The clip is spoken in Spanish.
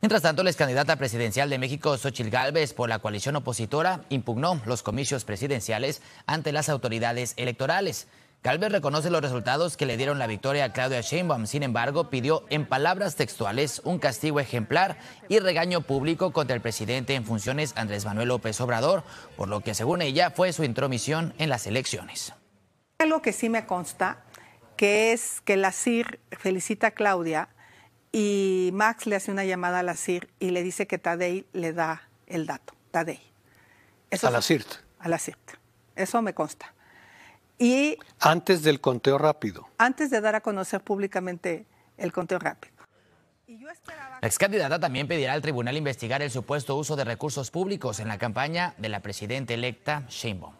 Mientras tanto, la candidata presidencial de México, Xochil Gálvez, por la coalición opositora, impugnó los comicios presidenciales ante las autoridades electorales. Galvez reconoce los resultados que le dieron la victoria a Claudia Sheinbaum, sin embargo, pidió en palabras textuales un castigo ejemplar y regaño público contra el presidente en funciones Andrés Manuel López Obrador, por lo que según ella fue su intromisión en las elecciones. Algo que sí me consta, que es que la CIR felicita a Claudia y Max le hace una llamada a la CIR y le dice que Tadei le da el dato, Tadei. a la CIRT. A la CIRT. Eso me consta. Y antes del conteo rápido. Antes de dar a conocer públicamente el conteo rápido. La candidata también pedirá al tribunal investigar el supuesto uso de recursos públicos en la campaña de la presidenta electa Sheinbaum.